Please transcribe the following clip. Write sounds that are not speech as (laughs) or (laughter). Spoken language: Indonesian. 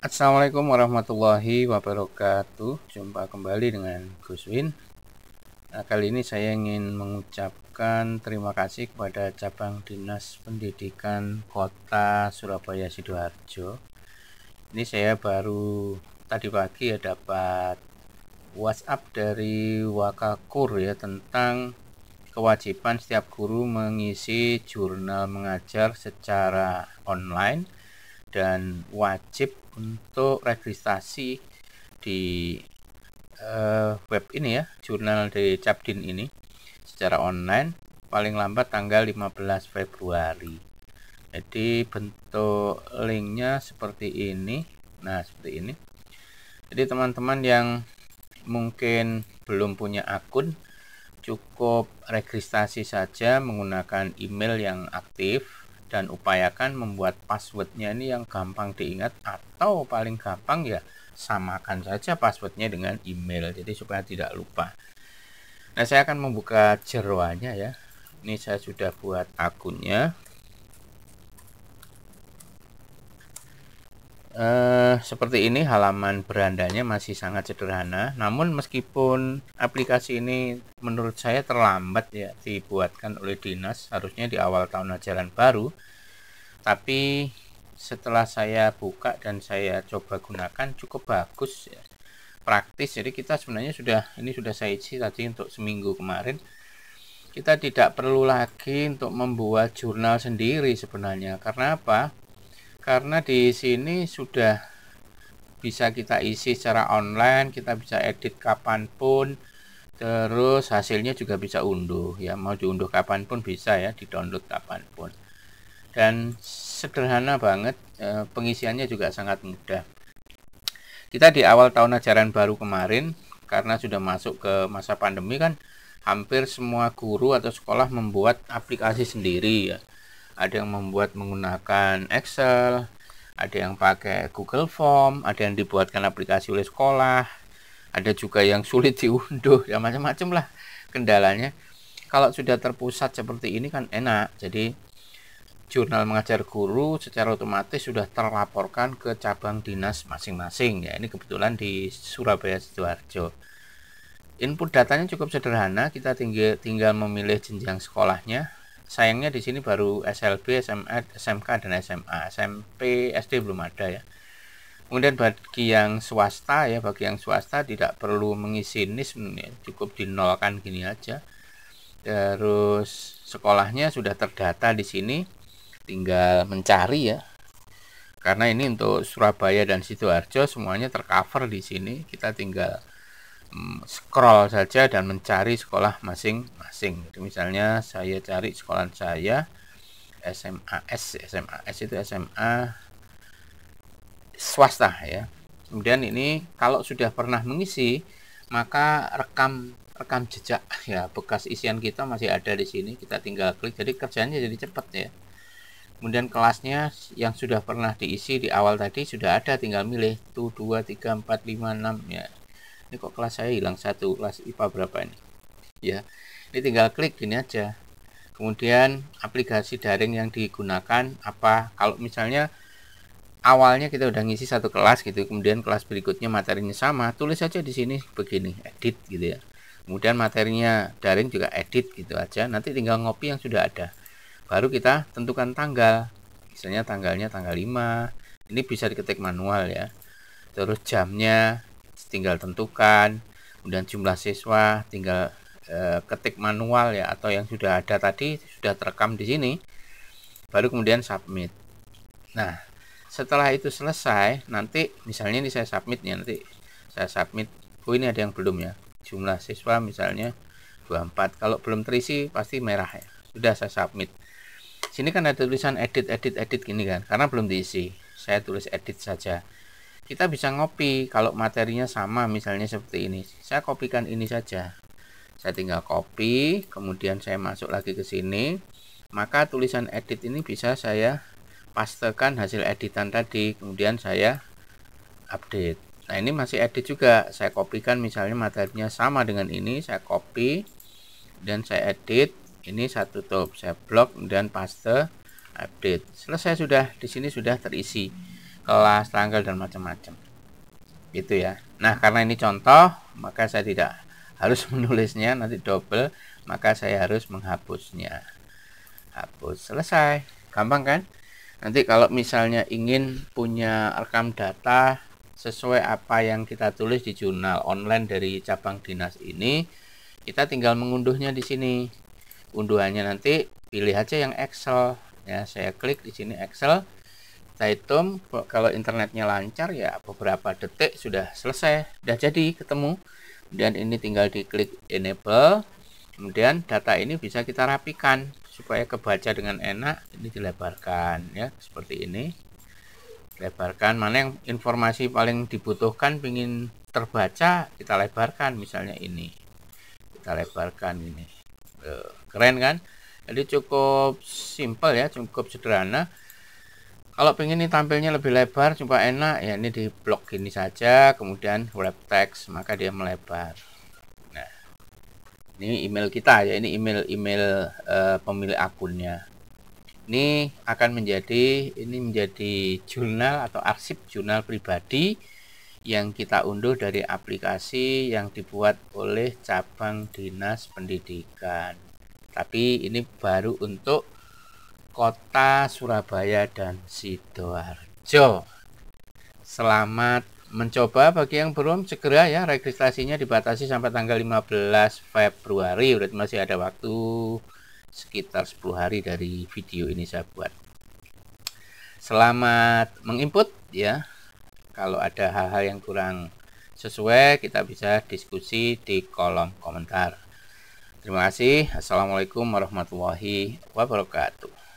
Assalamualaikum warahmatullahi wabarakatuh Jumpa kembali dengan Guswin nah, Kali ini saya ingin mengucapkan terima kasih kepada Cabang Dinas Pendidikan Kota Surabaya Sidoarjo Ini saya baru tadi pagi ya dapat WhatsApp dari Wakakur ya tentang kewajiban setiap guru mengisi jurnal mengajar secara online dan wajib untuk registrasi di uh, web ini ya, jurnal dari Capdin ini secara online paling lambat tanggal 15 Februari. Jadi bentuk linknya seperti ini. Nah, seperti ini. Jadi teman-teman yang mungkin belum punya akun cukup registrasi saja menggunakan email yang aktif dan upayakan membuat passwordnya ini yang gampang diingat atau paling gampang ya samakan saja passwordnya dengan email jadi supaya tidak lupa nah saya akan membuka jeroannya ya ini saya sudah buat akunnya Uh, seperti ini halaman berandanya masih sangat sederhana namun meskipun aplikasi ini menurut saya terlambat ya dibuatkan oleh dinas harusnya di awal tahun ajaran baru tapi setelah saya buka dan saya coba gunakan cukup bagus ya praktis jadi kita sebenarnya sudah ini sudah saya isi tadi untuk seminggu kemarin kita tidak perlu lagi untuk membuat jurnal sendiri sebenarnya karena apa karena di sini sudah bisa kita isi secara online kita bisa edit kapanpun terus hasilnya juga bisa unduh ya mau diunduh kapanpun bisa ya di download kapanpun dan sederhana banget eh, pengisiannya juga sangat mudah kita di awal tahun ajaran baru kemarin karena sudah masuk ke masa pandemi kan hampir semua guru atau sekolah membuat aplikasi sendiri ya ada yang membuat menggunakan Excel, ada yang pakai Google Form, ada yang dibuatkan aplikasi oleh sekolah, ada juga yang sulit diunduh, ya macam-macam lah kendalanya. Kalau sudah terpusat seperti ini kan enak, jadi jurnal mengajar guru secara otomatis sudah terlaporkan ke cabang dinas masing-masing ya ini kebetulan di Surabaya Sidoarjo input datanya cukup sederhana kita tinggal tinggal memilih jenjang sekolahnya sayangnya di sini baru SLB, SMA, SMK dan SMA. SMP, SD belum ada ya. Kemudian bagi yang swasta ya, bagi yang swasta tidak perlu mengisi NIS, ya, cukup dinolkan gini aja. Terus sekolahnya sudah terdata di sini, tinggal mencari ya. Karena ini untuk Surabaya dan Sidoarjo semuanya tercover di sini, kita tinggal scroll saja dan mencari sekolah masing-masing. Misalnya saya cari sekolah saya SMAS, SMAS itu SMA swasta ya. Kemudian ini kalau sudah pernah mengisi maka rekam rekam jejak ya bekas isian kita masih ada di sini kita tinggal klik jadi kerjanya jadi cepat ya kemudian kelasnya yang sudah pernah diisi di awal tadi sudah ada tinggal milih 1 2 3 4 5 6 ya ini kok kelas saya hilang satu kelas IPA berapa ini ya ini tinggal klik gini aja kemudian aplikasi daring yang digunakan apa kalau misalnya awalnya kita udah ngisi satu kelas gitu kemudian kelas berikutnya materinya sama tulis aja di sini begini edit gitu ya kemudian materinya daring juga edit gitu aja nanti tinggal ngopi yang sudah ada baru kita tentukan tanggal misalnya tanggalnya tanggal 5 ini bisa diketik manual ya terus jamnya tinggal tentukan kemudian jumlah siswa tinggal e, ketik manual ya atau yang sudah ada tadi sudah terekam di sini baru kemudian submit nah setelah itu selesai nanti misalnya ini saya submit ya nanti saya submit oh ini ada yang belum ya jumlah siswa misalnya 24 kalau belum terisi pasti merah ya sudah saya submit sini kan ada tulisan edit edit edit gini kan karena belum diisi saya tulis edit saja kita bisa ngopi kalau materinya sama misalnya seperti ini saya kopikan ini saja saya tinggal copy kemudian saya masuk lagi ke sini maka tulisan edit ini bisa saya pastekan hasil editan tadi kemudian saya update nah ini masih edit juga saya kopikan misalnya materinya sama dengan ini saya copy dan saya edit ini saya tutup saya blok dan paste update selesai sudah di sini sudah terisi kelas tanggal dan macam-macam gitu ya nah karena ini contoh maka saya tidak harus (laughs) menulisnya nanti double maka saya harus menghapusnya hapus selesai gampang kan nanti kalau misalnya ingin punya rekam data sesuai apa yang kita tulis di jurnal online dari cabang dinas ini kita tinggal mengunduhnya di sini unduhannya nanti pilih aja yang Excel ya saya klik di sini Excel kita kalau internetnya lancar ya beberapa detik sudah selesai sudah jadi ketemu kemudian ini tinggal diklik enable kemudian data ini bisa kita rapikan supaya kebaca dengan enak ini dilebarkan ya seperti ini lebarkan mana yang informasi paling dibutuhkan ingin terbaca kita lebarkan misalnya ini kita lebarkan ini keren kan jadi cukup simple ya cukup sederhana kalau pengen ini tampilnya lebih lebar coba enak ya ini di blok gini saja kemudian web text maka dia melebar nah ini email kita ya ini email email e, pemilik akunnya ini akan menjadi ini menjadi jurnal atau arsip jurnal pribadi yang kita unduh dari aplikasi yang dibuat oleh cabang dinas pendidikan tapi ini baru untuk kota Surabaya dan Sidoarjo. Selamat mencoba bagi yang belum segera ya registrasinya dibatasi sampai tanggal 15 Februari berarti masih ada waktu sekitar 10 hari dari video ini saya buat. Selamat menginput ya. Kalau ada hal-hal yang kurang sesuai kita bisa diskusi di kolom komentar. Terima kasih. Assalamualaikum warahmatullahi wabarakatuh.